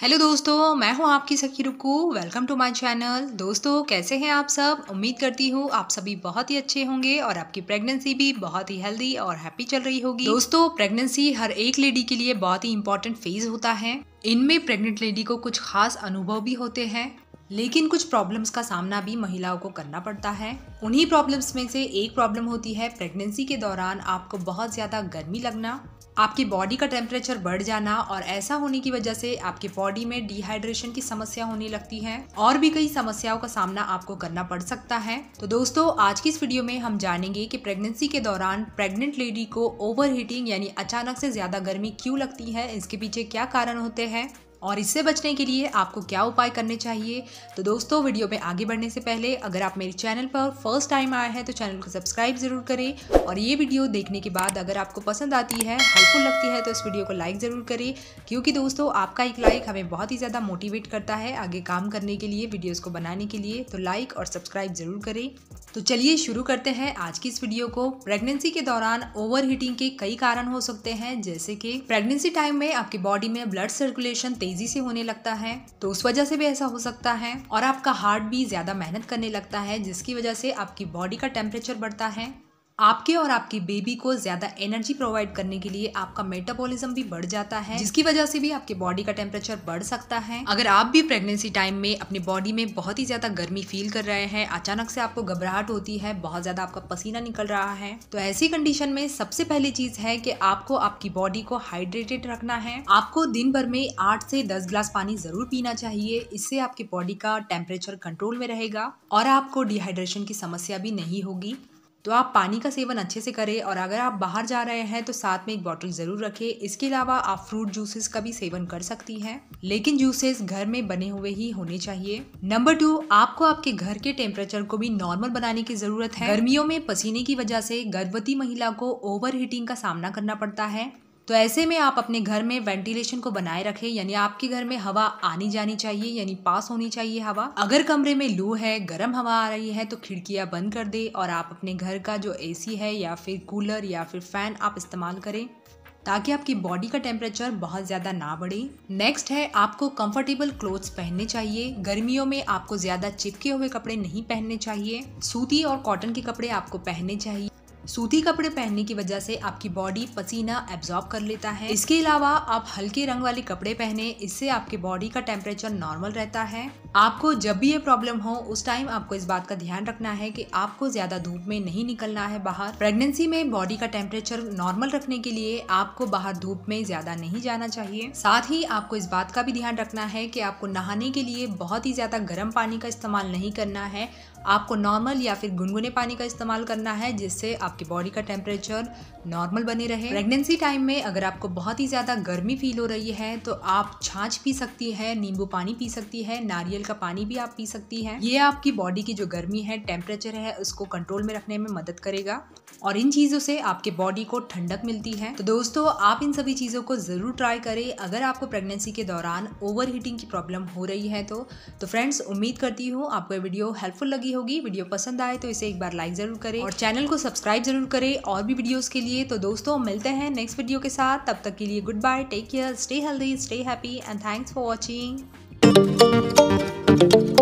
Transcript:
Hello दोस्तों मैं हूं आपकी सखी रुकू वेलकम टू माय चैनल दोस्तों कैसे हैं आप सब उम्मीद करती हूं आप सभी बहुत ही अच्छे होंगे और आपकी प्रेगनेंसी भी बहुत ही हेल्दी और हैप्पी चल रही होगी दोस्तों प्रेगनेंसी हर एक लेडी के लिए बहुत ही इंपॉर्टेंट फेज होता है इनमें प्रेग्नेंट लेडी को कुछ खास अनुभव भी होते हैं लेकिन कुछ प्रॉब्लम्स का सामना भी महिलाओं को करना पड़ता है उन्हीं प्रॉब्लम्स में से एक प्रॉब्लम होती है प्रेगनेंसी के दौरान आपको बहुत ज़्यादा गर्मी लगना आपकी बॉडी का टेम्परेचर बढ़ जाना और ऐसा होने की वजह से आपके बॉडी में डिहाइड्रेशन की समस्या होने लगती है और भी कई समस्याओं का सामना आपको करना पड़ सकता है तो दोस्तों आज की इस वीडियो में हम जानेंगे कि प्रेगनेंसी के दौरान प्रेग्नेंट लेडी को ओवर हीटिंग यानी अचानक से ज्यादा गर्मी क्यों लगती है इसके पीछे क्या कारण होते हैं और इससे बचने के लिए आपको क्या उपाय करने चाहिए तो दोस्तों वीडियो में आगे बढ़ने से पहले अगर आप मेरे चैनल पर फर्स्ट टाइम आए हैं तो चैनल को सब्सक्राइब ज़रूर करें और ये वीडियो देखने के बाद अगर आपको पसंद आती है हेल्पफुल लगती है तो इस वीडियो को लाइक ज़रूर करें क्योंकि दोस्तों आपका एक लाइक हमें बहुत ही ज़्यादा मोटिवेट करता है आगे काम करने के लिए वीडियोज़ को बनाने के लिए तो लाइक और सब्सक्राइब ज़रूर करें तो चलिए शुरू करते हैं आज की इस वीडियो को प्रेगनेंसी के दौरान ओवर हीटिंग के कई कारण हो सकते हैं जैसे कि प्रेगनेंसी टाइम में आपकी बॉडी में ब्लड सर्कुलेशन तेजी से होने लगता है तो उस वजह से भी ऐसा हो सकता है और आपका हार्ट भी ज्यादा मेहनत करने लगता है जिसकी वजह से आपकी बॉडी का टेम्परेचर बढ़ता है आपके और आपकी बेबी को ज़्यादा एनर्जी प्रोवाइड करने के लिए आपका मेटाबॉलिज्म भी बढ़ जाता है जिसकी वजह से भी आपके बॉडी का टेम्परेचर बढ़ सकता है अगर आप भी प्रेगनेंसी टाइम में अपने बॉडी में बहुत ही ज़्यादा गर्मी फील कर रहे हैं अचानक से आपको घबराहट होती है बहुत ज़्यादा आपका पसीना निकल रहा है तो ऐसी कंडीशन में सबसे पहली चीज़ है कि आपको आपकी बॉडी को हाइड्रेटेड रखना है आपको दिन भर में आठ से दस ग्लास पानी ज़रूर पीना चाहिए इससे आपकी बॉडी का टेम्परेचर कंट्रोल में रहेगा और आपको डिहाइड्रेशन की समस्या भी नहीं होगी तो आप पानी का सेवन अच्छे से करें और अगर आप बाहर जा रहे हैं तो साथ में एक बॉटल ज़रूर रखें इसके अलावा आप फ्रूट जूसेस का भी सेवन कर सकती हैं लेकिन जूसेस घर में बने हुए ही होने चाहिए नंबर टू आपको आपके घर के टेम्परेचर को भी नॉर्मल बनाने की ज़रूरत है गर्मियों में पसीने की वजह से गर्भवती महिला को ओवर हीटिंग का सामना करना पड़ता है तो ऐसे में आप अपने घर में वेंटिलेशन को बनाए रखें यानी आपके घर में हवा आनी जानी चाहिए यानी पास होनी चाहिए हवा अगर कमरे में लू है गर्म हवा आ रही है तो खिड़कियाँ बंद कर दे और आप अपने घर का जो ए है या फिर कूलर या फिर फैन आप इस्तेमाल करें ताकि आपकी बॉडी का टेम्परेचर बहुत ज़्यादा ना बढ़े नेक्स्ट है आपको कंफर्टेबल क्लोथ्स पहनने चाहिए गर्मियों में आपको ज़्यादा चिपके हुए कपड़े नहीं पहनने चाहिए सूती और कॉटन के कपड़े आपको पहनने चाहिए सूती कपड़े पहनने की वजह से आपकी बॉडी पसीना एब्जॉर्ब कर लेता है इसके अलावा आप हल्के रंग वाले कपड़े पहने इससे आपके बॉडी का टेम्परेचर नॉर्मल रहता है आपको जब भी ये प्रॉब्लम हो उस टाइम आपको इस बात का ध्यान रखना है कि आपको ज़्यादा धूप में नहीं निकलना है बाहर प्रेगनेंसी में बॉडी का टेम्परेचर नॉर्मल रखने के लिए आपको बाहर धूप में ज़्यादा नहीं जाना चाहिए साथ ही आपको इस बात का भी ध्यान रखना है कि आपको नहाने के लिए बहुत ही ज़्यादा गर्म पानी का इस्तेमाल नहीं करना है आपको नॉर्मल या फिर गुनगुने पानी का इस्तेमाल करना है जिससे आपकी बॉडी का टेम्परेचर नॉर्मल बने रहे प्रेगनेंसी टाइम में अगर आपको बहुत ही ज़्यादा गर्मी फील हो रही है तो आप छाछ पी सकती है नींबू पानी पी सकती है नारियल का पानी भी आप पी सकती हैं ये आपकी बॉडी की जो गर्मी है टेम्परेचर है उसको कंट्रोल में रखने में मदद करेगा और इन चीज़ों से आपके बॉडी को ठंडक मिलती है तो दोस्तों आप इन सभी चीज़ों को ज़रूर ट्राई करें अगर आपको प्रेगनेंसी के दौरान ओवर हीटिंग की प्रॉब्लम हो रही है तो तो फ्रेंड्स उम्मीद करती हूँ आपको ये वीडियो हेल्पफुल लगी होगी वीडियो पसंद आए तो इसे एक बार लाइक ज़रूर करें और चैनल को सब्सक्राइब ज़रूर करें और भी वीडियोज़ के लिए तो दोस्तों मिलते हैं नेक्स्ट वीडियो के साथ तब तक के लिए goodbye take care stay healthy stay happy and thanks for watching Thank you.